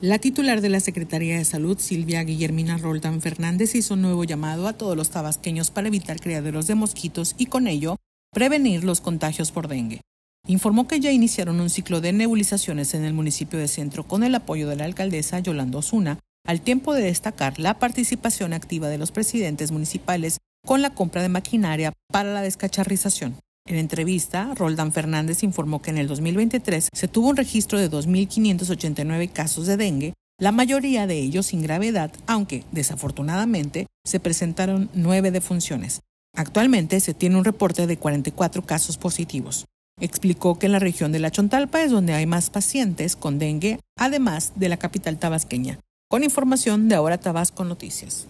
La titular de la Secretaría de Salud, Silvia Guillermina Roldán Fernández, hizo un nuevo llamado a todos los tabasqueños para evitar criaderos de mosquitos y con ello prevenir los contagios por dengue. Informó que ya iniciaron un ciclo de nebulizaciones en el municipio de Centro con el apoyo de la alcaldesa Yolanda Osuna, al tiempo de destacar la participación activa de los presidentes municipales con la compra de maquinaria para la descacharrización. En entrevista, Roldán Fernández informó que en el 2023 se tuvo un registro de 2.589 casos de dengue, la mayoría de ellos sin gravedad, aunque, desafortunadamente, se presentaron nueve defunciones. Actualmente se tiene un reporte de 44 casos positivos. Explicó que en la región de la Chontalpa es donde hay más pacientes con dengue, además de la capital tabasqueña. Con información de Ahora Tabasco Noticias.